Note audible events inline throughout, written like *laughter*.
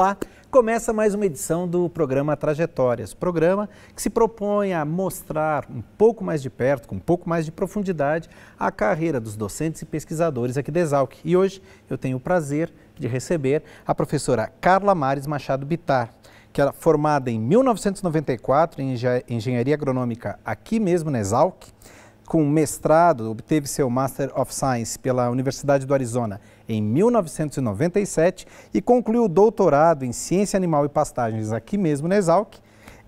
Olá! Começa mais uma edição do programa Trajetórias, programa que se propõe a mostrar um pouco mais de perto, com um pouco mais de profundidade, a carreira dos docentes e pesquisadores aqui da Exalc. E hoje eu tenho o prazer de receber a professora Carla Mares Machado Bitar, que era formada em 1994 em Engenharia Agronômica aqui mesmo na Exalc, com mestrado, obteve seu Master of Science pela Universidade do Arizona em 1997 e concluiu o doutorado em Ciência Animal e Pastagens aqui mesmo na Exalc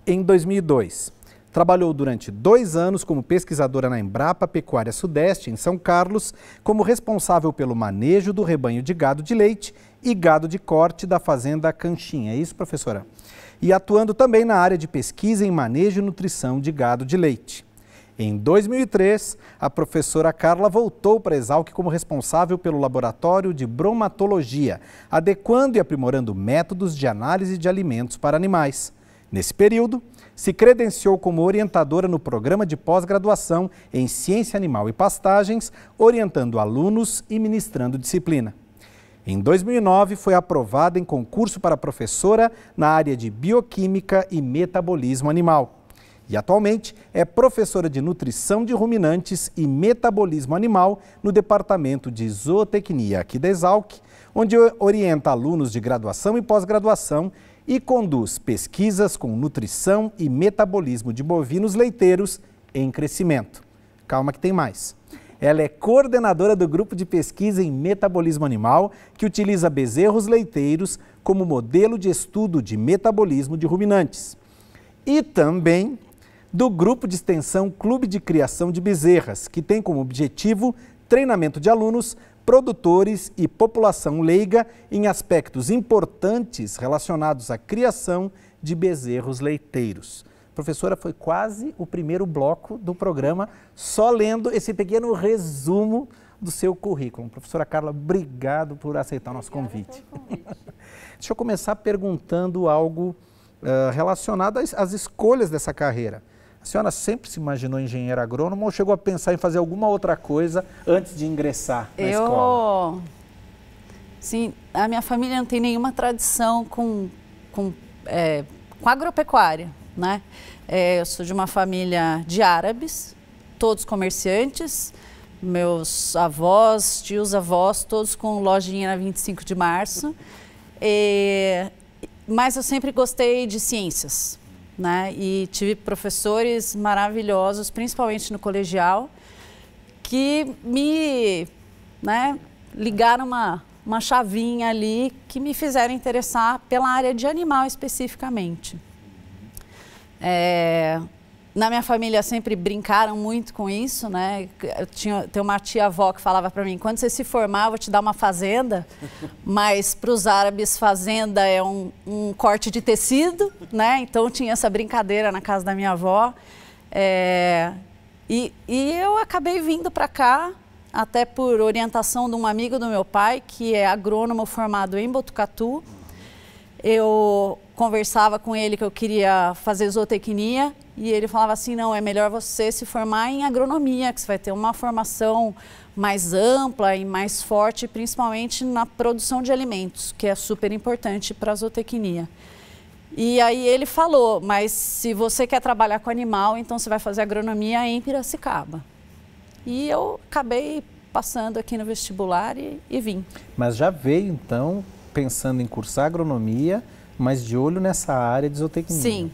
em 2002. Trabalhou durante dois anos como pesquisadora na Embrapa Pecuária Sudeste, em São Carlos, como responsável pelo manejo do rebanho de gado de leite e gado de corte da Fazenda Canchinha. É isso, professora? E atuando também na área de pesquisa em manejo e nutrição de gado de leite. Em 2003, a professora Carla voltou para a Exalc como responsável pelo laboratório de bromatologia, adequando e aprimorando métodos de análise de alimentos para animais. Nesse período, se credenciou como orientadora no programa de pós-graduação em Ciência Animal e Pastagens, orientando alunos e ministrando disciplina. Em 2009, foi aprovada em concurso para professora na área de Bioquímica e Metabolismo Animal e atualmente é professora de nutrição de ruminantes e metabolismo animal no departamento de zootecnia aqui da Exalc, onde orienta alunos de graduação e pós-graduação e conduz pesquisas com nutrição e metabolismo de bovinos leiteiros em crescimento. Calma que tem mais. Ela é coordenadora do grupo de pesquisa em metabolismo animal, que utiliza bezerros leiteiros como modelo de estudo de metabolismo de ruminantes. E também do grupo de extensão Clube de Criação de Bezerras, que tem como objetivo treinamento de alunos, produtores e população leiga em aspectos importantes relacionados à criação de bezerros leiteiros. Professora, foi quase o primeiro bloco do programa, só lendo esse pequeno resumo do seu currículo. Professora Carla, obrigado por aceitar o nosso convite. *laughs* Deixa eu começar perguntando algo uh, relacionado às, às escolhas dessa carreira. A senhora sempre se imaginou engenheira agrônoma ou chegou a pensar em fazer alguma outra coisa antes de ingressar na eu... escola? Sim, a minha família não tem nenhuma tradição com, com, é, com agropecuária, né? É, eu sou de uma família de árabes, todos comerciantes, meus avós, tios, avós, todos com lojinha na 25 de março. E, mas eu sempre gostei de ciências né? E tive professores maravilhosos, principalmente no colegial, que me, né, ligaram uma uma chavinha ali que me fizeram interessar pela área de animal especificamente. É, na minha família sempre brincaram muito com isso, né? Eu tinha, tem uma tia-avó que falava para mim, quando você se formar, eu vou te dar uma fazenda. *laughs* Mas para os árabes, fazenda é um, um, corte de tecido, né? Então tinha essa brincadeira na casa da minha avó. É... E, e eu acabei vindo para cá, até por orientação de um amigo do meu pai, que é agrônomo formado em Botucatu eu conversava com ele que eu queria fazer zootecnia e ele falava assim, não, é melhor você se formar em agronomia, que você vai ter uma formação mais ampla e mais forte, principalmente na produção de alimentos, que é super importante para a zootecnia. E aí ele falou, mas se você quer trabalhar com animal, então você vai fazer agronomia em Piracicaba. E eu acabei passando aqui no vestibular e, e vim. Mas já veio, então, pensando em cursar agronomia, mas de olho nessa área de zootecnia. Sim,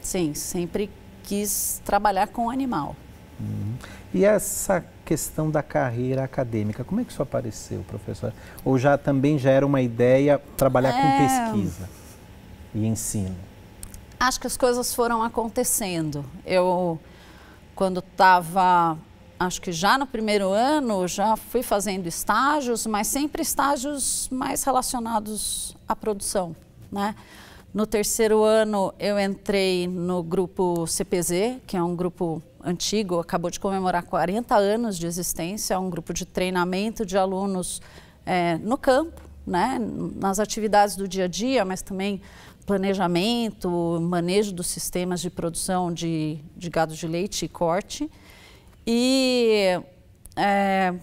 sim, sempre quis trabalhar com animal. Uhum. E essa questão da carreira acadêmica, como é que isso apareceu, professora? Ou já também já era uma ideia trabalhar é... com pesquisa e ensino? Acho que as coisas foram acontecendo. Eu, quando estava acho que já no primeiro ano já fui fazendo estágios, mas sempre estágios mais relacionados à produção, né? No terceiro ano eu entrei no grupo CPZ, que é um grupo antigo, acabou de comemorar 40 anos de existência, é um grupo de treinamento de alunos é, no campo, né? Nas atividades do dia a dia, mas também planejamento, manejo dos sistemas de produção de, de gado de leite e corte. E é,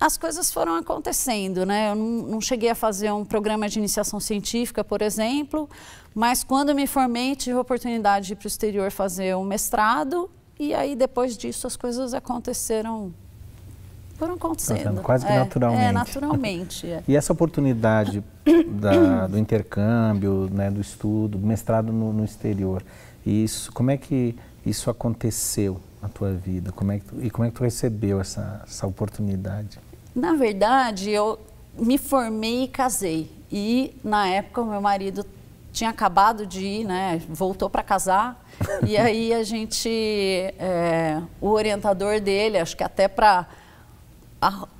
as coisas foram acontecendo, né? Eu não, não, cheguei a fazer um programa de iniciação científica, por exemplo, mas quando me formei tive a oportunidade de ir para o exterior fazer um mestrado e aí depois disso as coisas aconteceram foram acontecendo. Quase que é, é naturalmente. É, naturalmente. *laughs* É. e essa oportunidade da, do intercâmbio, né, do estudo, do mestrado no, no exterior, isso, como é que isso aconteceu? a tua vida? Como é que tu, e como é que tu recebeu essa, essa oportunidade? Na verdade, eu me formei e casei. E na época o meu marido tinha acabado de ir, né? Voltou para casar. e *laughs* aí a gente, é, o orientador dele, acho que até para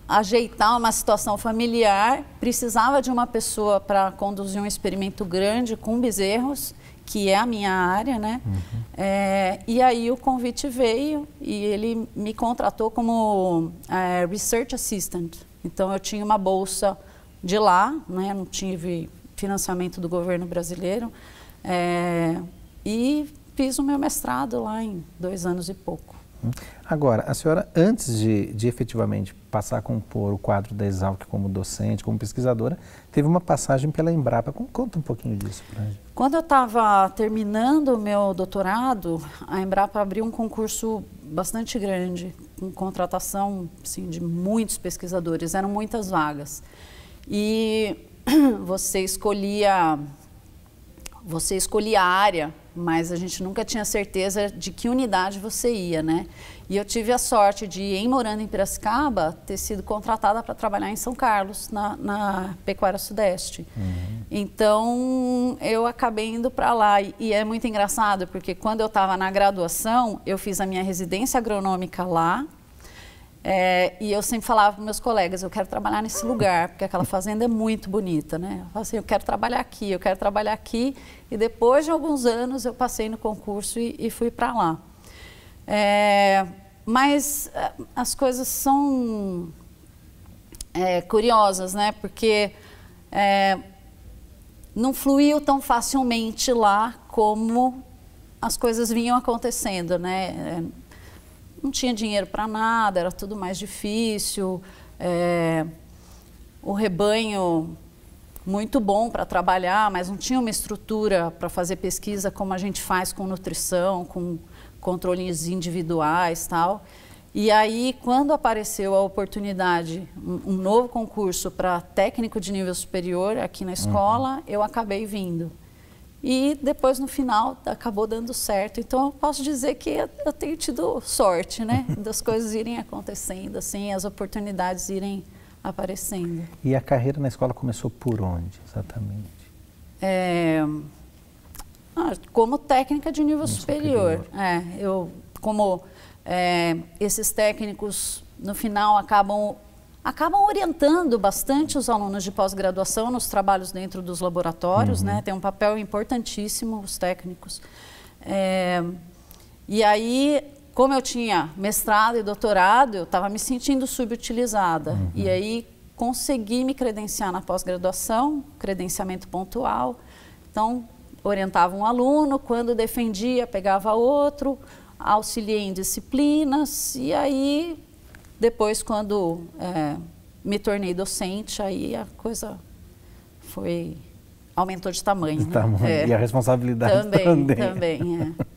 ajeitar uma situação familiar, precisava de uma pessoa para conduzir um experimento grande com bezerros que é a minha área, né? Uhum. É, e aí o convite veio e ele me contratou como é, Research Assistant. Então eu tinha uma bolsa de lá, né? Não tive financiamento do governo brasileiro. É, e fiz o meu mestrado lá em dois anos e pouco. Agora, a senhora, antes de, de, efetivamente passar a compor o quadro da Exalc como docente, como pesquisadora, teve uma passagem pela Embrapa. Conta um pouquinho disso para gente. Quando eu estava terminando o meu doutorado, a Embrapa abriu um concurso bastante grande, com contratação assim, de muitos pesquisadores, eram muitas vagas. E *clears throat* você escolhia, você escolhia a área mas a gente nunca tinha certeza de que unidade você ia, né? E eu tive a sorte de, em morando em Piracicaba, ter sido contratada para trabalhar em São Carlos, na, na Pecuária Sudeste. Uhum. Então, eu acabei indo para lá. E, e, é muito engraçado, porque quando eu estava na graduação, eu fiz a minha residência agronômica lá, é, e eu sempre falava para meus colegas, eu quero trabalhar nesse lugar, porque aquela fazenda é muito bonita, né? Eu assim, eu quero trabalhar aqui, eu quero trabalhar aqui. E depois de alguns anos eu passei no concurso e, e fui para lá. É, mas é, as coisas são é, curiosas, né? Porque é, não fluiu tão facilmente lá como as coisas vinham acontecendo, né? É, não tinha dinheiro para nada, era tudo mais difícil. É, o rebanho muito bom para trabalhar, mas não tinha uma estrutura para fazer pesquisa como a gente faz com nutrição, com controles individuais tal. E aí, quando apareceu a oportunidade, um, um novo concurso para técnico de nível superior aqui na uhum. escola, uhum. eu acabei vindo. E depois, no final, acabou dando certo. Então, eu posso dizer que eu tenho tido sorte, né? *laughs* Das coisas irem acontecendo, assim, as oportunidades irem aparecendo. E a carreira na escola começou por onde, exatamente? É... Ah, como técnica de nível, superior. superior. É, eu, como é, esses técnicos, no final, acabam acabam orientando bastante os alunos de pós-graduação nos trabalhos dentro dos laboratórios, uhum. né? Tem um papel importantíssimo os técnicos. É, e aí, como eu tinha mestrado e doutorado, eu estava me sentindo subutilizada. Uhum. E aí consegui me credenciar na pós-graduação, credenciamento pontual. Então, orientava um aluno, quando defendia, pegava outro, auxiliei em disciplinas, e aí depois, quando é, me tornei docente, aí a coisa foi aumentou de tamanho. De né? É. E a responsabilidade também. *laughs* Também, também é. *laughs*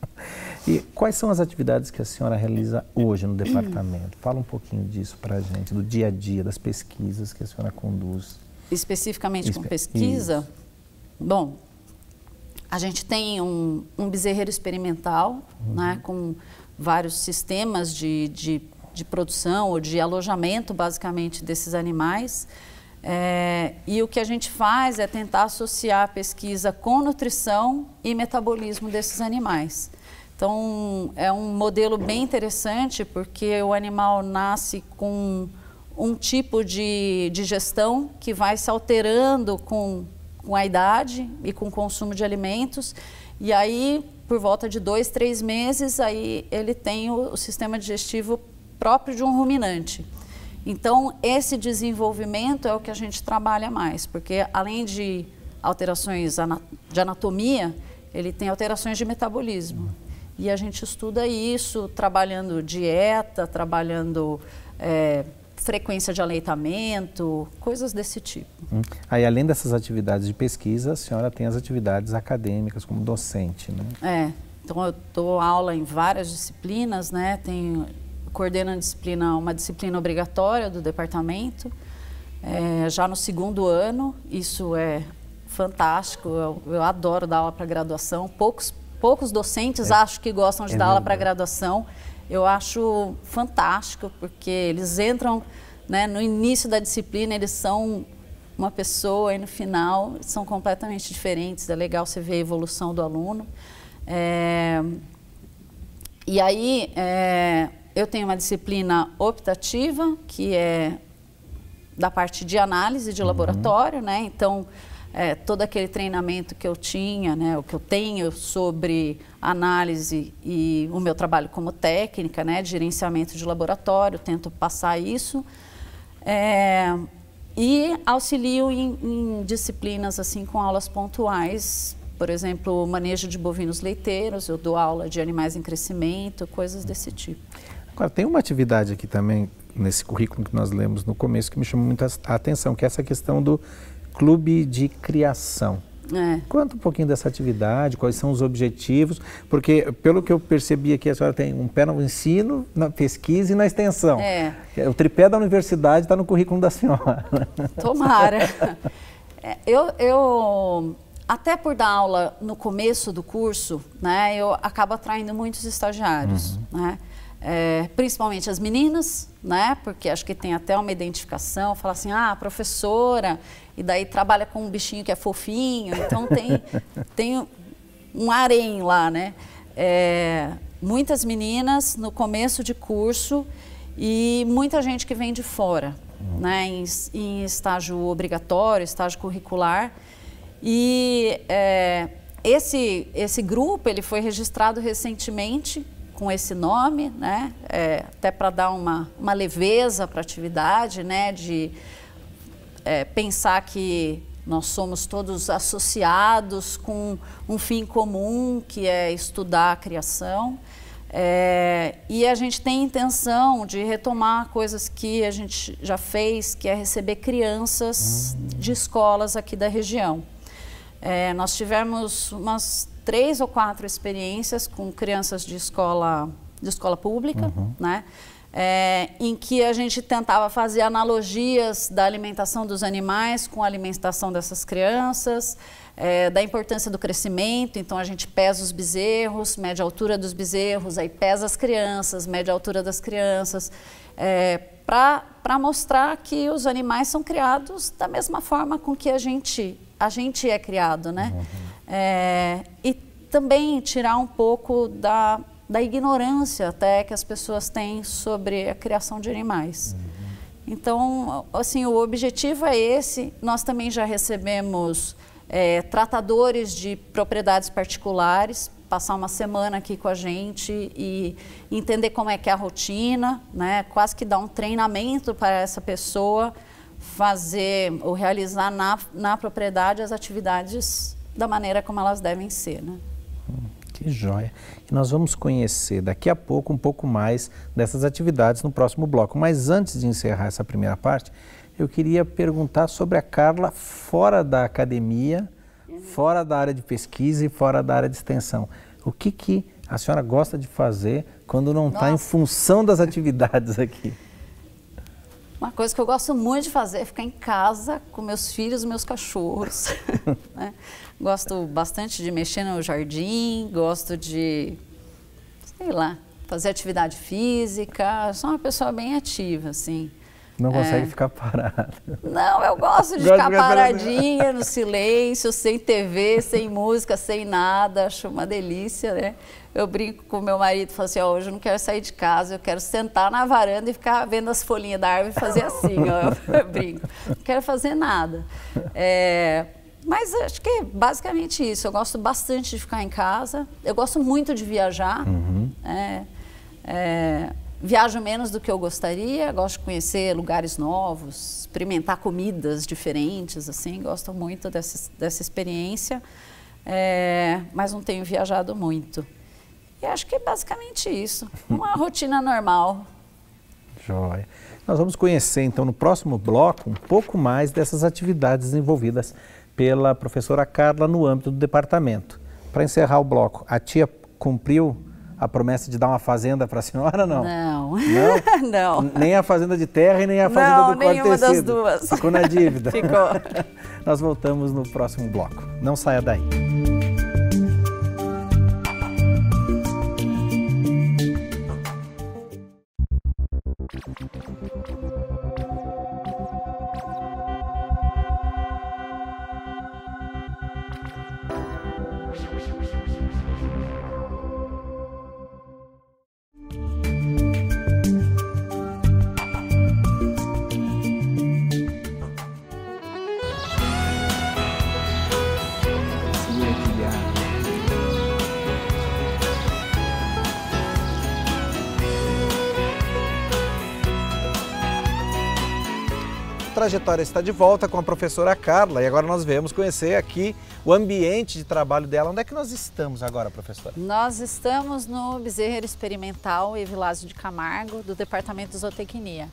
E quais são as atividades que a senhora realiza hoje no departamento? Fala um pouquinho disso para a gente, do dia a dia, das pesquisas que a senhora conduz. Especificamente Espe com pesquisa? Isso. Bom, a gente tem um, um bezerreiro experimental, uhum. né, com vários sistemas de, de de produção ou de alojamento, basicamente, desses animais. É, e o que a gente faz é tentar associar a pesquisa com nutrição e metabolismo desses animais. Então, é um modelo bem interessante, porque o animal nasce com um tipo de digestão que vai se alterando com, com a idade e com o consumo de alimentos. E aí, por volta de dois, três meses, aí ele tem o, o sistema digestivo próprio de um ruminante. Então, esse desenvolvimento é o que a gente trabalha mais, porque além de alterações de anatomia, ele tem alterações de metabolismo. E a gente estuda isso trabalhando dieta, trabalhando é, frequência de aleitamento, coisas desse tipo. Hum. Aí, além dessas atividades de pesquisa, a senhora tem as atividades acadêmicas como docente, né? É. Então, eu dou aula em várias disciplinas, né? Tenho coordeno a disciplina, uma disciplina obrigatória do departamento, é, já no segundo ano, isso é fantástico, eu, eu adoro dar aula para graduação, poucos, poucos docentes é, acho que gostam de é dar aula para graduação, eu acho fantástico, porque eles entram né, no início da disciplina, eles são uma pessoa e no final são completamente diferentes, é legal você ver a evolução do aluno. É, e aí, é, eu tenho uma disciplina optativa, que é da parte de análise de uhum. laboratório, né? Então, é, todo aquele treinamento que eu tinha, né, o que eu tenho sobre análise e o meu trabalho como técnica, né, de gerenciamento de laboratório, tento passar isso. É, e auxilio em, em, disciplinas assim com aulas pontuais, por exemplo, manejo de bovinos leiteiros, eu dou aula de animais em crescimento, coisas desse tipo. Agora, tem uma atividade aqui também, nesse currículo que nós lemos no começo, que me chamou muito a atenção, que é essa questão do clube de criação. É. Conta um pouquinho dessa atividade, quais são os objetivos, porque pelo que eu percebi aqui, a senhora tem um pé no ensino, na pesquisa e na extensão. É. é o tripé da universidade está no currículo da senhora. *laughs* Tomara. É, eu, eu, até por dar aula no começo do curso, né, eu acabo atraindo muitos estagiários, uhum. né? é, principalmente as meninas, né? Porque acho que tem até uma identificação, fala assim, ah, professora, e daí trabalha com um bichinho que é fofinho, então tem, *laughs* tem um harém lá, né? É, muitas meninas no começo de curso e muita gente que vem de fora, uhum. né? Em, em, estágio obrigatório, estágio curricular. E é, esse, esse grupo, ele foi registrado recentemente com esse nome, né? É, até para dar uma, uma leveza para a atividade, né? de é, pensar que nós somos todos associados com um fim comum, que é estudar a criação. É, e a gente tem intenção de retomar coisas que a gente já fez, que é receber crianças uhum. de escolas aqui da região. É, nós tivemos umas três ou quatro experiências com crianças de escola, de escola pública, uhum. né? É, em que a gente tentava fazer analogias da alimentação dos animais com a alimentação dessas crianças, é, da importância do crescimento. Então, a gente pesa os bezerros, mede a altura dos bezerros, aí pesa as crianças, mede a altura das crianças, é, para mostrar que os animais são criados da mesma forma com que a gente, a gente é criado, né? Uhum. É, e também tirar um pouco da, da ignorância até que as pessoas têm sobre a criação de animais. Então, assim, o objetivo é esse. Nós também já recebemos é, tratadores de propriedades particulares passar uma semana aqui com a gente e entender como é que é a rotina, né? Quase que dar um treinamento para essa pessoa fazer ou realizar na, na propriedade as atividades da maneira como elas devem ser. Né? Hum, que joia! E nós vamos conhecer daqui a pouco um pouco mais dessas atividades no próximo bloco. Mas antes de encerrar essa primeira parte, eu queria perguntar sobre a Carla fora da academia, fora da área de pesquisa e fora da área de extensão. O que, que a senhora gosta de fazer quando não está em função das atividades aqui? Uma coisa que eu gosto muito de fazer é ficar em casa com meus filhos e meus cachorros. *laughs* né? Gosto bastante de mexer no jardim, gosto de, sei lá, fazer atividade física. Sou uma pessoa bem ativa, assim. Não é. consegue é. ficar parada. Não, eu gosto de ficar, ficar paradinha parada. no silêncio, sem TV, sem música, sem nada. Acho uma delícia, né? Eu brinco com meu marido, falo assim, oh, hoje eu não quero sair de casa, eu quero sentar na varanda e ficar vendo as folhinhas da árvore e fazer assim, ó, *laughs* eu brinco. Não quero fazer nada. É, mas acho que é basicamente isso. Eu gosto bastante de ficar em casa. Eu gosto muito de viajar. Uhum. Né? É, é, Viajo menos do que eu gostaria, gosto de conhecer lugares novos, experimentar comidas diferentes, assim, gosto muito dessa, dessa experiência, é, mas não tenho viajado muito. E acho que é basicamente isso, uma *laughs* rotina normal. Joia. Nós vamos conhecer, então, no próximo bloco, um pouco mais dessas atividades desenvolvidas pela professora Carla no âmbito do departamento. Para encerrar o bloco, a tia cumpriu a promessa de dar uma fazenda para a senhora, não? Não. Não? *laughs* não. Nem a fazenda de terra e nem a fazenda não, do corte nenhuma das duas. Ficou na dívida. *laughs* Ficou. *laughs* Nós voltamos no próximo bloco. Não saia daí. Trajetória está de volta com a professora Carla e agora nós viemos conhecer aqui o ambiente de trabalho dela. Onde é que nós estamos agora, professora? Nós estamos no Bezerreiro Experimental Evilásio de Camargo, do Departamento de Zootecnia.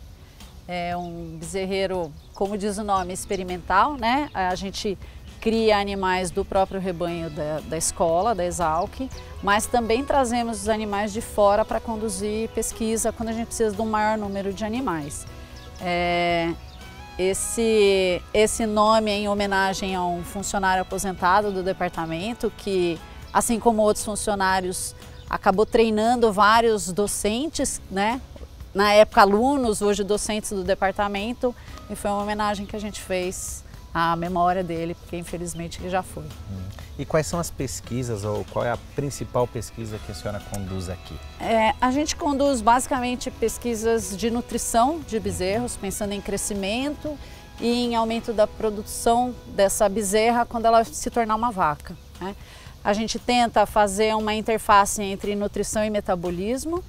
É um bezerreiro, como diz o nome, experimental, né? A gente cria animais do próprio rebanho da, da escola, da Exalc, mas também trazemos os animais de fora para conduzir pesquisa quando a gente precisa de um maior número de animais. É, esse, esse nome é em homenagem a um funcionário aposentado do departamento que, assim como outros funcionários, acabou treinando vários docentes, né? na época alunos, hoje docentes do departamento, e foi uma homenagem que a gente fez a memória dele, porque infelizmente ele já foi. Hum. E quais são as pesquisas ou qual é a principal pesquisa que a senhora conduz aqui? É, a gente conduz basicamente pesquisas de nutrição de bezerros, pensando em crescimento e em aumento da produção dessa bezerra quando ela se tornar uma vaca. Né? A gente tenta fazer uma interface entre nutrição e metabolismo.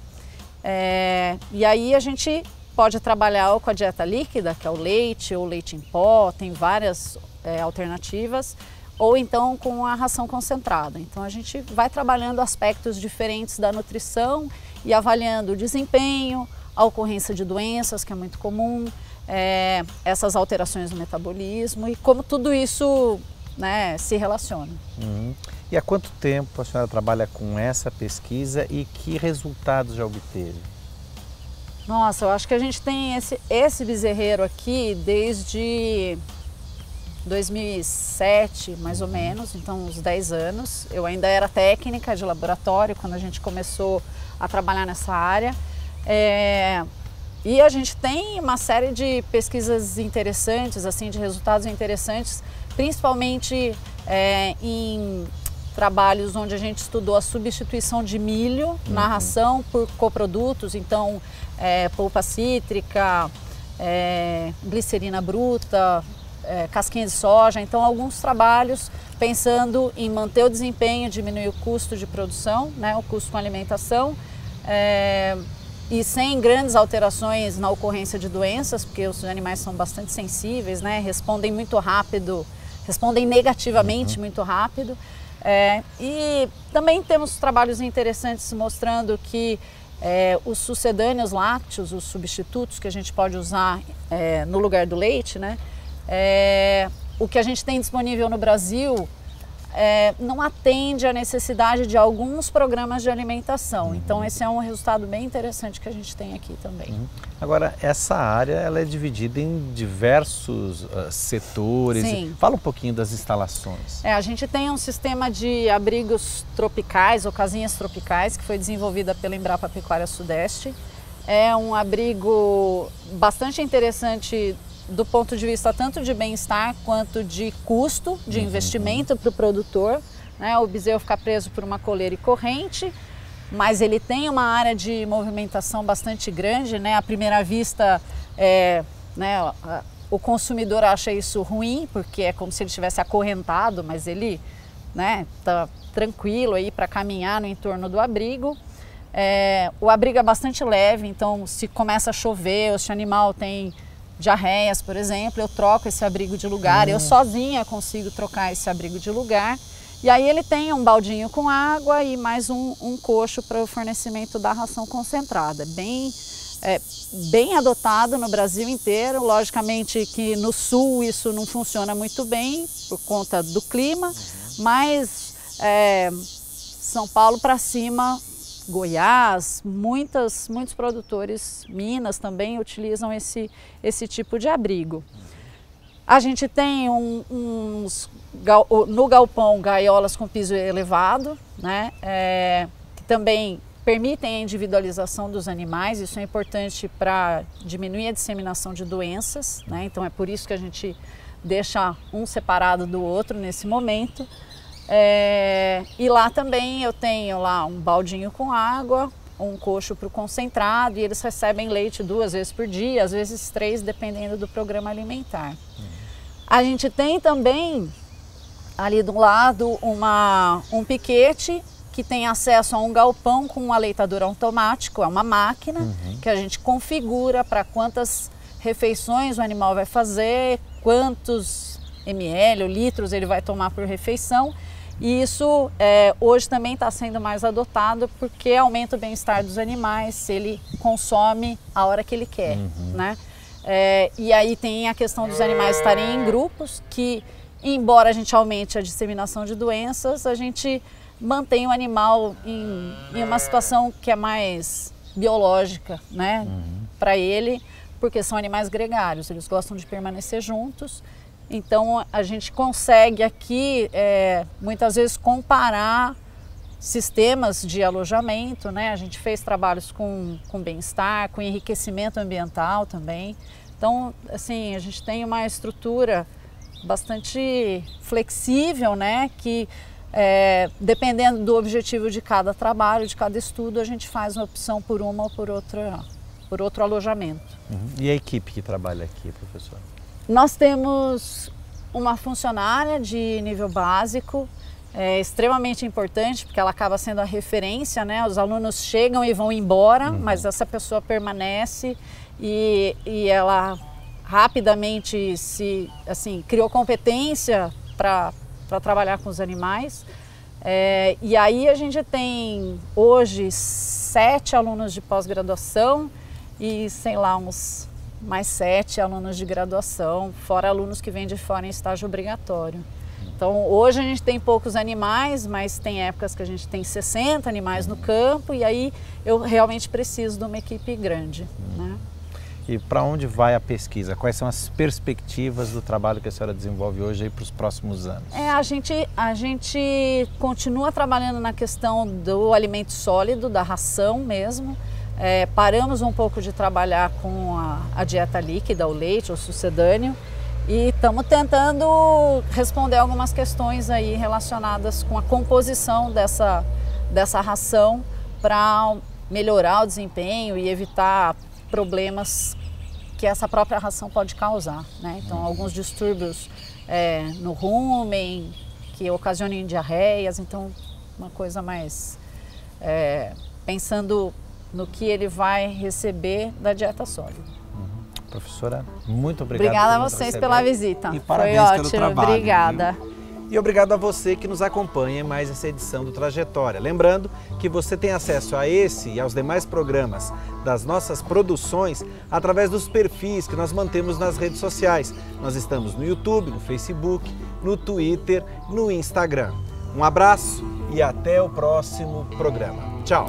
É, e aí a gente pode trabalhar ou com a dieta líquida, que é o leite ou leite em pó, tem várias é, alternativas, ou então com a ração concentrada. Então a gente vai trabalhando aspectos diferentes da nutrição e avaliando o desempenho, a ocorrência de doenças, que é muito comum, é, essas alterações no metabolismo e como tudo isso né, se relaciona. Uhum. E há quanto tempo a senhora trabalha com essa pesquisa e que resultados já obteve? Nossa, eu acho que a gente tem esse, esse bezerreiro aqui desde 2007, mais ou uhum. menos, então uns 10 anos. Eu ainda era técnica de laboratório quando a gente começou a trabalhar nessa área. É... E a gente tem uma série de pesquisas interessantes, assim, de resultados interessantes, principalmente é, em trabalhos onde a gente estudou a substituição de milho uhum. na ração por coprodutos, então é, polpa cítrica, é, glicerina bruta, é, casquinha de soja. Então, alguns trabalhos pensando em manter o desempenho, diminuir o custo de produção, né, o custo com alimentação. É, e sem grandes alterações na ocorrência de doenças, porque os animais são bastante sensíveis, né? respondem muito rápido, respondem negativamente uhum. muito rápido. É, e também temos trabalhos interessantes mostrando que é, os sucedâneos lácteos, os substitutos que a gente pode usar é, no lugar do leite, né? É, o que a gente tem disponível no Brasil é, não atende à necessidade de alguns programas de alimentação. Uhum. Então esse é um resultado bem interessante que a gente tem aqui também. Uhum. Agora essa área ela é dividida em diversos uh, setores. Sim. Fala um pouquinho das instalações. É, a gente tem um sistema de abrigos tropicais ou casinhas tropicais que foi desenvolvida pela Embrapa Pecuária Sudeste. É um abrigo bastante interessante do ponto de vista tanto de bem-estar quanto de custo de uhum. investimento para o produtor. Né? O bezerro ficar preso por uma coleira e corrente, mas ele tem uma área de movimentação bastante grande. Né? À primeira vista, é, né, o consumidor acha isso ruim, porque é como se ele estivesse acorrentado, mas ele né, tá tranquilo aí para caminhar no entorno do abrigo. É, o abrigo é bastante leve, então se começa a chover, se o animal tem diarreias, por exemplo, eu troco esse abrigo de lugar, eu hum. sozinha consigo trocar esse abrigo de lugar. E aí ele tem um baldinho com água e mais um, um coxo para o fornecimento da ração concentrada. Bem, é, bem adotado no Brasil inteiro. Logicamente que no sul isso não funciona muito bem por conta do clima, uhum. mas é, São Paulo para cima Goiás, muitas, muitos produtores, Minas também, utilizam esse, esse tipo de abrigo. A gente tem um, uns, no galpão gaiolas com piso elevado, né? É, que também permitem a individualização dos animais, isso é importante para diminuir a disseminação de doenças, né? então é por isso que a gente deixa um separado do outro nesse momento. É, e lá também eu tenho lá um baldinho com água, um coxo para o concentrado e eles recebem leite duas vezes por dia, às vezes três, dependendo do programa alimentar. Uhum. A gente tem também ali do lado uma, um piquete que tem acesso a um galpão com um aleitador automático, é uma máquina uhum. que a gente configura para quantas refeições o animal vai fazer, quantos ml ou litros ele vai tomar por refeição e isso é, hoje também está sendo mais adotado porque aumenta o bem-estar dos animais se ele consome a hora que ele quer, uhum. né? É, e aí tem a questão dos animais estarem em grupos que, embora a gente aumente a disseminação de doenças, a gente mantém o animal em, em uma situação que é mais biológica, né? Uhum. Para ele, porque são animais gregários, eles gostam de permanecer juntos então a gente consegue aqui é, muitas vezes comparar sistemas de alojamento, né? A gente fez trabalhos com, com bem-estar, com enriquecimento ambiental também. Então, assim, a gente tem uma estrutura bastante flexível, né? Que é, dependendo do objetivo de cada trabalho, de cada estudo, a gente faz uma opção por uma ou por outra, por outro alojamento. Uhum. E a equipe que trabalha aqui, professora? Nós temos uma funcionária de nível básico, é extremamente importante, porque ela acaba sendo a referência, né? Os alunos chegam e vão embora, uhum. mas essa pessoa permanece e, e ela rapidamente se, assim, criou competência para trabalhar com os animais. É, e aí a gente tem hoje sete alunos de pós-graduação e, sei lá, uns mais sete alunos de graduação, fora alunos que vêm de fora em estágio obrigatório. Então, hoje a gente tem poucos animais, mas tem épocas que a gente tem 60 animais no campo e aí eu realmente preciso de uma equipe grande. Né? E para onde vai a pesquisa? Quais são as perspectivas do trabalho que a senhora desenvolve hoje para os próximos anos? É, a, gente, a gente continua trabalhando na questão do alimento sólido, da ração mesmo. É, paramos um pouco de trabalhar com a, a dieta líquida, o leite, o sucedâneo, e estamos tentando responder algumas questões aí relacionadas com a composição dessa, dessa ração para melhorar o desempenho e evitar problemas que essa própria ração pode causar. Né? Então, alguns distúrbios é, no rumen, que ocasionam diarreias, então uma coisa mais é, pensando no que ele vai receber da dieta sólida. Uhum. Professora, muito obrigado. Obrigada a vocês receber. pela visita. E parabéns Foi ótimo, pelo trabalho. Obrigada. Viu? E obrigado a você que nos acompanha em mais essa edição do Trajetória. Lembrando que você tem acesso a esse e aos demais programas das nossas produções através dos perfis que nós mantemos nas redes sociais. Nós estamos no YouTube, no Facebook, no Twitter, no Instagram. Um abraço e até o próximo programa. Tchau!